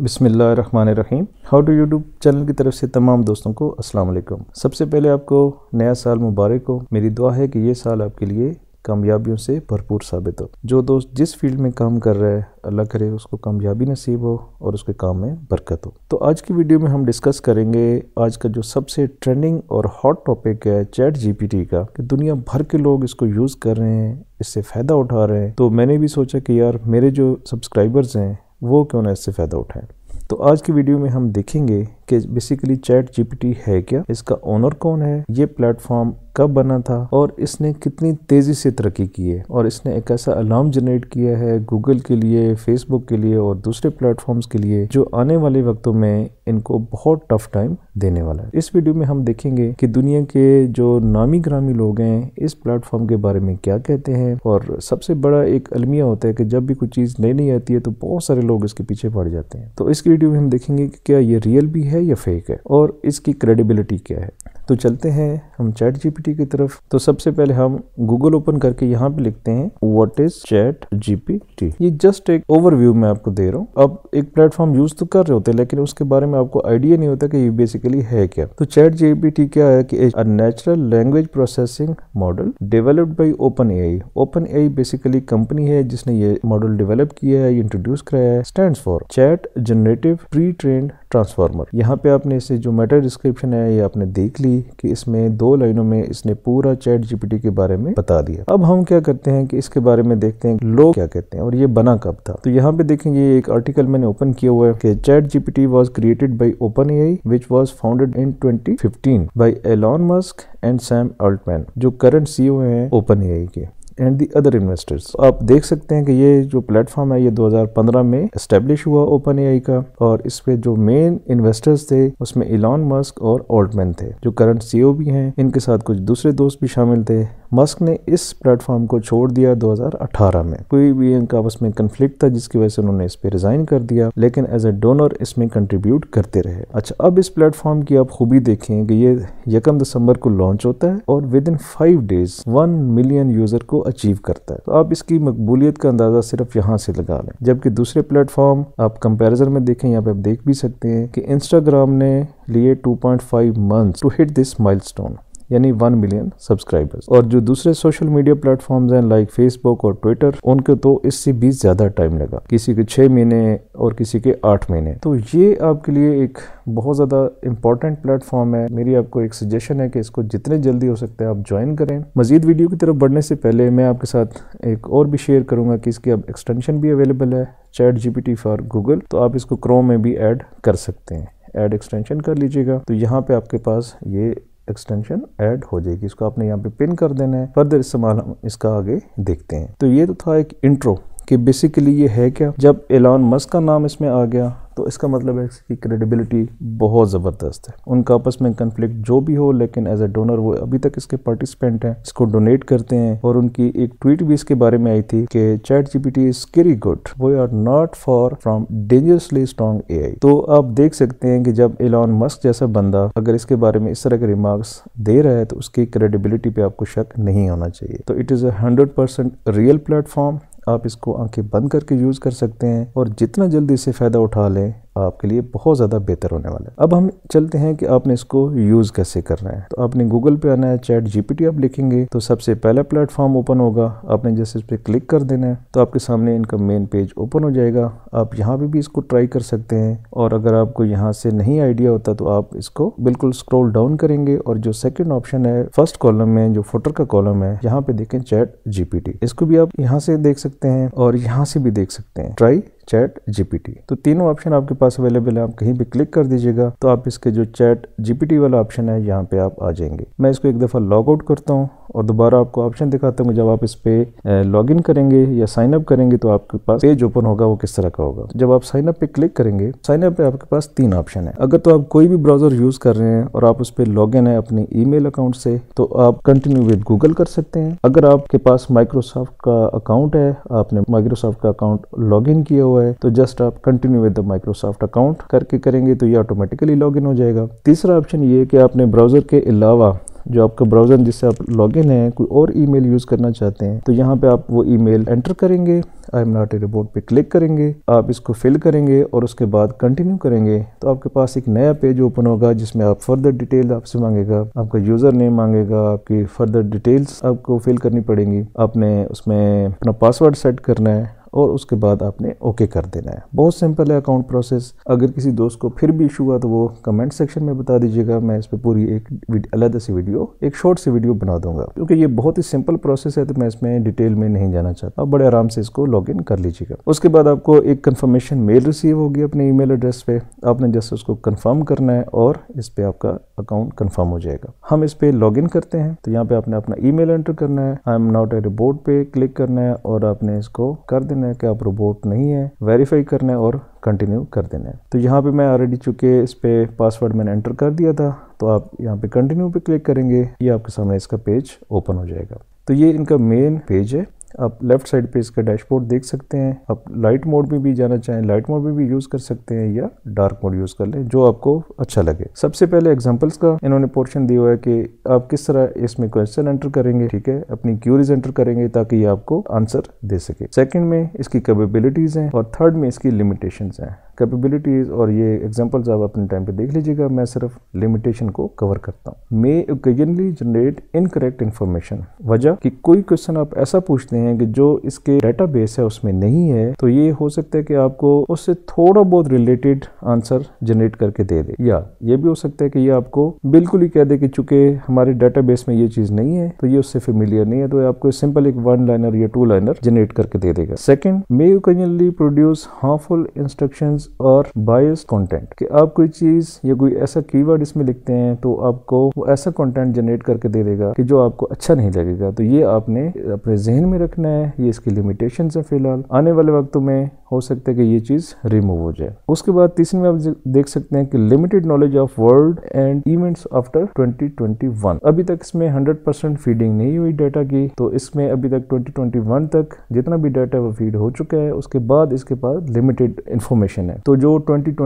बिसमीम how do YouTube channel की तरफ से तमाम दोस्तों को अस्सलाम वालेकुम सबसे पहले आपको नया साल मुबारक हो मेरी दुआ है कि ये साल आपके लिए कामयाबियों से भरपूर साबित हो जो दोस्त जिस फील्ड में काम कर रहा है अल्लाह करे उसको कामयाबी नसीब हो और उसके काम में बरकत हो तो आज की वीडियो में हम डिस्कस करेंगे आज का जो सबसे ट्रेंडिंग और हॉट टॉपिक है चैट जी का कि दुनिया भर के लोग इसको यूज़ कर रहे हैं इससे फ़ायदा उठा रहे हैं तो मैंने भी सोचा कि यार मेरे जो सब्सक्राइबर्स हैं वो क्यों ना इससे फ़ायदा उठाएं तो आज की वीडियो में हम देखेंगे कि बेसिकली चैट जीपीटी है क्या इसका ओनर कौन है ये प्लेटफॉर्म कब बना था और इसने कितनी तेज़ी से तरक्की की है और इसने एक ऐसा अलार्म जनरेट किया है गूगल के लिए फेसबुक के लिए और दूसरे प्लेटफॉर्म्स के लिए जो आने वाले वक्तों में इनको बहुत टफ टाइम देने वाला है इस वीडियो में हम देखेंगे कि दुनिया के जो नामी ग्रामी लोग हैं इस प्लेटफॉर्म के बारे में क्या कहते हैं और सबसे बड़ा एक अलमिया होता है कि जब भी कोई चीज़ नई नहीं आती है तो बहुत सारे लोग इसके पीछे पड़ जाते हैं तो इस वीडियो में हम देखेंगे कि क्या ये रियल भी है है या फेक है और इसकी क्रेडिबिलिटी क्या है तो चलते हैं हम चैट जीपीटी की तरफ तो सबसे पहले हम गूगल ओपन करके यहाँ पे लिखते हैं वट इज चैट जीपीटी ये जस्ट एक ओवरव्यू मैं आपको दे रहा हूँ आप एक प्लेटफॉर्म यूज तो कर रहे होते हैं लेकिन उसके बारे में आपको आइडिया नहीं होता कि ये बेसिकली है क्या तो चैट जीपीटी क्या है कि natural language processing model developed by open A open A basically company है जिसने ये मॉडल डेवलप किया है इंट्रोड्यूस कराया है stand for chat generative pre train transformer यहाँ पे आपने इसे जो मेटर डिस्क्रिप्शन है ये आपने देख ली थी कि इसमें दो लाइनों में इसने पूरा चैट जीपीटी के बारे में बता दिया अब हम क्या करते हैं कि इसके बारे में देखते हैं लोग क्या कहते हैं और ये बना कब था तो यहाँ पे देखेंगे एक आर्टिकल मैंने ओपन किया हुआ है कि chat GPT was created by open A I which was founded in twenty fifteen by Elon Musk and Sam Altman जो करंट सीओ है ओपन एआई के एंड दी अदर इन्वेस्टर्स आप देख सकते हैं कि ये जो प्लेटफॉर्म है ये 2015 में इस्टेब्लिश हुआ ओपन ए का और इस पे जो मेन इन्वेस्टर्स थे उसमें इलॉन मस्क और ओल्टमैन थे जो करंट सीईओ e भी हैं इनके साथ कुछ दूसरे दोस्त भी शामिल थे मस्क ने इस प्लेटफॉर्म को छोड़ दिया 2018 में कोई भी इनका आपस में कन्फ्लिक्ट था जिसकी वजह से उन्होंने इस पे रिजाइन कर दिया लेकिन एज ए डोनर इसमें कंट्रीब्यूट करते रहे अच्छा अब इस प्लेटफॉर्म की आप खूबी देखें कि ये यकम दिसंबर को लॉन्च होता है और within five days one million user को अचीव करता है तो आप इसकी मकबूलियत का अंदाज़ा सिर्फ यहाँ से लगा लें जबकि दूसरे प्लेटफॉर्म आप कंपेरिजन में देखें यहाँ पे आप देख भी सकते हैं कि इंस्टाग्राम ने लिए 2.5 months to hit this milestone यानी वन मिलियन सब्सक्राइबर्स और जो दूसरे सोशल मीडिया प्लेटफॉर्म्स हैं लाइक फेसबुक और ट्विटर उनके तो इससे भी ज़्यादा टाइम लगा किसी के छः महीने और किसी के आठ महीने तो ये आपके लिए एक बहुत ज़्यादा इंपॉर्टेंट प्लेटफॉर्म है मेरी आपको एक सजेशन है कि इसको जितने जल्दी हो सकता है आप ज्वाइन करें मजीद वीडियो की तरफ बढ़ने से पहले मैं आपके साथ एक और भी शेयर करूंगा कि इसकी अब एक्सटेंशन भी अवेलेबल है चैट जीपीटी फॉर गूगल तो आप इसको क्रोम में भी ऐड कर सकते हैं ऐड एक्सटेंशन कर लीजिएगा तो यहाँ पे आपके पास ये एक्सटेंशन ऐड हो जाएगी इसको आपने यहाँ पे पिन कर देना है फर्दर इस्तेमाल हम इसका आगे देखते हैं तो ये तो था एक इंट्रो कि बेसिकली ये है क्या जब एलॉन मस्क का नाम इसमें आ गया तो इसका मतलब है इसकी क्रेडिबिलिटी बहुत ज़बरदस्त है उनका आपस में कन्फ्लिक्ट जो भी हो लेकिन एज ए डोनर वो अभी तक इसके पार्टिसिपेंट हैं इसको डोनेट करते हैं और उनकी एक ट्वीट भी इसके बारे में आई थी कि chat GPT is scary good we are not far from dangerously strong a तो आप देख सकते हैं कि जब एलॉन मस्क जैसा बंदा अगर इसके बारे में इस तरह के रिमार्क्स दे रहा है तो उसकी क्रेडिबिलिटी पे आपको शक नहीं होना चाहिए तो it is a hundred percent real platform आप इसको आंखें बंद करके यूज़ कर सकते हैं और जितना जल्दी इससे फ़ायदा उठा लें आपके लिए बहुत ज़्यादा बेहतर होने वाला है अब हम चलते हैं कि आपने इसको यूज़ कैसे करना है तो आपने गूगल पे आना है चैट जीपीटी आप लिखेंगे तो सबसे पहला प्लेटफॉर्म ओपन होगा आपने जैसे इस पर क्लिक कर देना है तो आपके सामने इनका मेन पेज ओपन हो जाएगा आप यहाँ पे भी इसको ट्राई कर सकते हैं और अगर आपको यहाँ से नहीं आइडिया होता तो आप इसको बिल्कुल स्क्रोल डाउन करेंगे और जो सेकेंड ऑप्शन है फर्स्ट कॉलम में जो फोटर का कॉलम है यहाँ पे देखें चैट जी इसको भी आप यहाँ से देख सकते हैं और यहाँ से भी देख सकते हैं ट्राई चैट जीपीटी तो तीनों ऑप्शन आपके पास अवेलेबल है आप कहीं भी क्लिक कर दीजिएगा तो आप इसके जो चैट जीपीटी वाला ऑप्शन है यहाँ पे आप आ जाएंगे मैं इसको एक दफ़ा लॉग आउट करता हूँ और दोबारा आपको ऑप्शन दिखाते होंगे जब आप इस पर लॉग इन करेंगे या साइन अप करेंगे तो आपके पास पेज ओपन होगा वो किस तरह का होगा जब आप साइन अप पे क्लिक करेंगे साइन अप पे आपके पास तीन ऑप्शन है अगर तो आप कोई भी ब्राउजर यूज कर रहे हैं और आप उस पर लॉग इन है अपने ई अकाउंट से तो आप कंटिन्यू विद गूगल कर सकते हैं अगर आपके पास माइक्रोसॉफ्ट का अकाउंट है आपने माइक्रोसॉफ्ट का अकाउंट लॉग इन किया हुआ है तो जस्ट आप कंटिन्यू विद माइक्रोसॉफ्ट अकाउंट करके करेंगे तो ये ऑटोमेटिकली लॉग इन हो जाएगा तीसरा ऑप्शन ये कि आपने ब्राउजर के अलावा जो आपका ब्राउज़र जिससे आप लॉग इन है कोई और ई यूज़ करना चाहते हैं तो यहाँ पे आप वो मेल एंटर करेंगे I am not a robot पे क्लिक करेंगे आप इसको फिल करेंगे और उसके बाद कंटिन्यू करेंगे तो आपके पास एक नया पेज ओपन होगा जिसमें आप फर्दर डिटेल आपसे मांगेगा आपका यूज़र नेम मांगेगा आपकी फर्दर डिटेल्स आपको फिल करनी पड़ेंगी आपने उसमें अपना पासवर्ड सेट करना है और उसके बाद आपने ओके कर देना है बहुत सिंपल है अकाउंट प्रोसेस अगर किसी दोस्त को फिर भी इशू हुआ तो वो कमेंट सेक्शन में बता दीजिएगा मैं इस पर पूरी एक अलग सी वीडियो एक शॉर्ट सी वीडियो बना दूंगा क्योंकि ये बहुत ही सिंपल प्रोसेस है तो मैं इसमें डिटेल में नहीं जाना चाहता आप बड़े आराम से इसको लॉग इन कर लीजिएगा उसके बाद आपको एक कन्फर्मेशन मेल रिसीव होगी अपने ई एड्रेस पे आपने जैसे उसको कन्फर्म करना है और इस पर आपका अकाउंट कन्फर्म हो जाएगा हम इस पर लॉग इन करते हैं तो यहाँ पे आपने अपना ई मेल एंटर करना है I am not a robot पे क्लिक करना है और आपने इसको कर देना करना है कि आप रोबोट नहीं है वेरीफाई करना है और कंटिन्यू कर देना है तो यहाँ पे मैं ऑलरेडी चुके इस पर पासवर्ड मैंने एंटर कर दिया था तो आप यहाँ पे कंटिन्यू पे क्लिक करेंगे ये आपके सामने इसका पेज ओपन हो जाएगा तो ये इनका मेन पेज है आप लेफ्ट साइड पे इसका डैशबोर्ड देख सकते हैं आप लाइट मोड में भी जाना चाहें लाइट मोड में भी यूज़ कर सकते हैं या डार्क मोड यूज़ कर लें जो आपको अच्छा लगे सबसे पहले एग्जाम्पल्स का इन्होंने पोर्शन दिया हुआ है कि आप किस तरह इसमें क्वेश्चन एंटर करेंगे ठीक है अपनी क्यूरीज एंटर करेंगे ताकि ये आपको आंसर दे सके सेकेंड में इसकी कैपेबिलिटीज़ हैं और थर्ड में इसकी लिमिटेशन हैं कैपेबिलिटीज़ और ये एग्जाम्पल्स आप अपने टाइम पे देख लीजिएगा मैं सिर्फ लिमिटेशन को कवर करता हूँ may occasionally generate incorrect information वजह कि कोई क्वेश्चन आप ऐसा पूछते हैं हैं कि जो इसके डेटा बेस है उसमें नहीं है तो ये हो सकता है कि आपको उससे थोड़ा बहुत रिलेटेड आंसर जनरेट करके दे दे या ये भी हो सकता है कि ये आपको बिल्कुल ही कह दे कि चूंकि हमारे डेटाबेस में ये चीज़ नहीं है तो ये उससे फेमिलियर नहीं है तो आपको सिंपल एक वन लाइनर या टू लाइनर जनरेट करके दे देगा second may occasionally produce harmful instruction और बायस कॉन्टेंट कि आप कोई चीज़ या कोई ऐसा की इसमें लिखते हैं तो आपको वो ऐसा कॉन्टेंट जनरेट करके दे देगा कि जो आपको अच्छा नहीं लगेगा तो ये आपने अपने जहन में रख सीखना है ये इसकी लिमिटेशन है फिलहाल आने वाले वक्त में हो सकता है कि ये चीज़ रिमूव हो जाए उसके बाद तीसरे में आप देख सकते हैं कि limited knowledge of world and events after 2021 अभी तक इसमें 100 परसेंट फीडिंग नहीं हुई डाटा की तो इसमें अभी तक 2021 तक जितना भी डाटा वो फीड हो चुका है उसके बाद इसके पास लिमिटेड इन्फॉर्मेशन है तो जो ट्वेंटी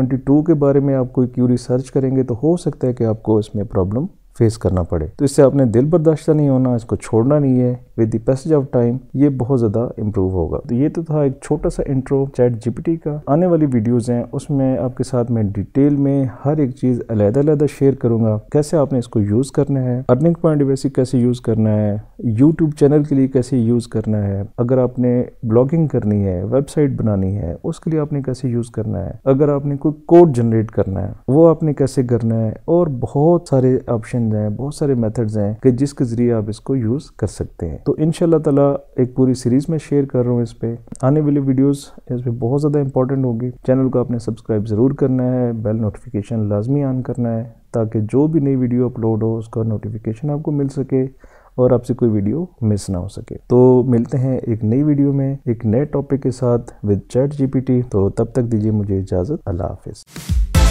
के बारे में आप कोई क्यूरी सर्च करेंगे तो हो सकता है कि आपको इसमें प्रॉब्लम फेस करना पड़े तो इससे आपने दिल बर्दाश्त नहीं होना इसको छोड़ना नहीं है with the passage of time ये बहुत ज़्यादा इंप्रूव होगा तो ये तो था एक छोटा सा इंट्रो चैट जीपीटी का आने वाली वीडियोज़ हैं उसमें आपके साथ मैं डिटेल में हर एक चीज़ अलहदादा शेयर करूंगा कैसे आपने इसको यूज़ करना है अर्निंग पॉइंट वैसे कैसे यूज़ करना है यूट्यूब चैनल के लिए कैसे यूज़ करना है अगर आपने ब्लॉगिंग करनी है वेबसाइट बनानी है उसके लिए आपने कैसे यूज़ करना है अगर आपने कोई कोड जनरेट करना है वो आपने कैसे करना है और बहुत सारे ऑप्शन ऑप्शंस हैं बहुत सारे मेथड्स हैं कि जिसके ज़रिए आप इसको यूज़ कर सकते हैं तो इन ताला एक पूरी सीरीज़ में शेयर कर रहा हूँ इस पर आने वाली वीडियोज़ इस पर बहुत ज़्यादा इंपॉर्टेंट होगी चैनल को आपने सब्सक्राइब ज़रूर करना है बेल नोटिफिकेशन लाजमी ऑन करना है ताकि जो भी नई वीडियो अपलोड हो उसका नोटिफिकेशन आपको मिल सके और आपसे कोई वीडियो मिस ना हो सके तो मिलते हैं एक नई वीडियो में एक नए टॉपिक के साथ विद चैट जीपीटी तो तब तक दीजिए मुझे इजाज़त अल्लाह हाफिज़